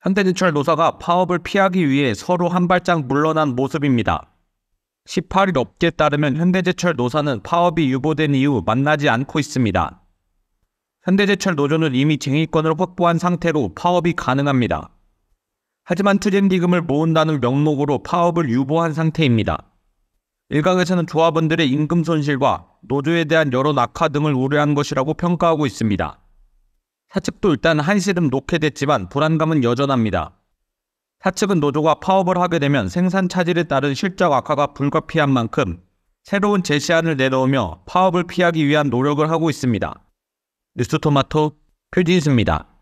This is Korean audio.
현대제철 노사가 파업을 피하기 위해 서로 한 발짝 물러난 모습입니다. 18일 업계에 따르면 현대제철 노사는 파업이 유보된 이후 만나지 않고 있습니다. 현대제철 노조는 이미 쟁의권을 확보한 상태로 파업이 가능합니다. 하지만 트렌기금을 모은다는 명목으로 파업을 유보한 상태입니다. 일각에서는 조합원들의 임금 손실과 노조에 대한 여론 악화 등을 우려한 것이라고 평가하고 있습니다. 사측도 일단 한시름 놓게 됐지만 불안감은 여전합니다. 사측은 노조가 파업을 하게 되면 생산 차질에 따른 실적 악화가 불가피한 만큼 새로운 제시안을 내놓으며 파업을 피하기 위한 노력을 하고 있습니다. 뉴스토마토 표지수입니다.